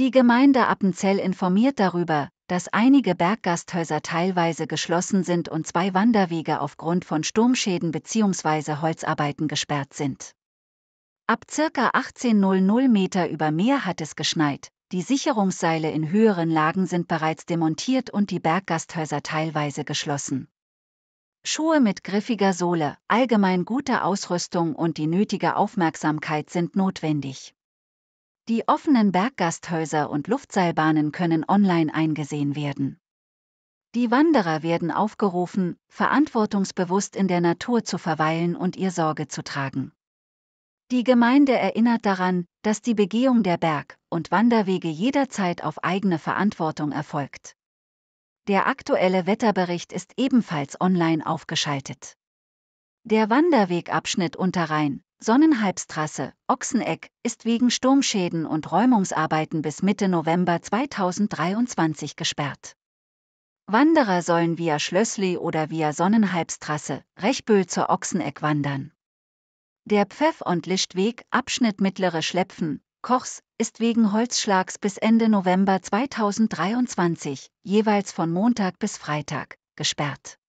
Die Gemeinde Appenzell informiert darüber, dass einige Berggasthäuser teilweise geschlossen sind und zwei Wanderwege aufgrund von Sturmschäden bzw. Holzarbeiten gesperrt sind. Ab ca. 18.00 Meter über Meer hat es geschneit, die Sicherungsseile in höheren Lagen sind bereits demontiert und die Berggasthäuser teilweise geschlossen. Schuhe mit griffiger Sohle, allgemein gute Ausrüstung und die nötige Aufmerksamkeit sind notwendig. Die offenen Berggasthäuser und Luftseilbahnen können online eingesehen werden. Die Wanderer werden aufgerufen, verantwortungsbewusst in der Natur zu verweilen und ihr Sorge zu tragen. Die Gemeinde erinnert daran, dass die Begehung der Berg- und Wanderwege jederzeit auf eigene Verantwortung erfolgt. Der aktuelle Wetterbericht ist ebenfalls online aufgeschaltet. Der Wanderwegabschnitt unter Rhein, Sonnenhalbstrasse, Ochseneck, ist wegen Sturmschäden und Räumungsarbeiten bis Mitte November 2023 gesperrt. Wanderer sollen via Schlössli oder via Sonnenhalbstrasse, Rechböhl zur Ochseneck wandern. Der Pfeff- und Lichtweg, Abschnitt Mittlere Schlepfen, Kochs, ist wegen Holzschlags bis Ende November 2023, jeweils von Montag bis Freitag, gesperrt.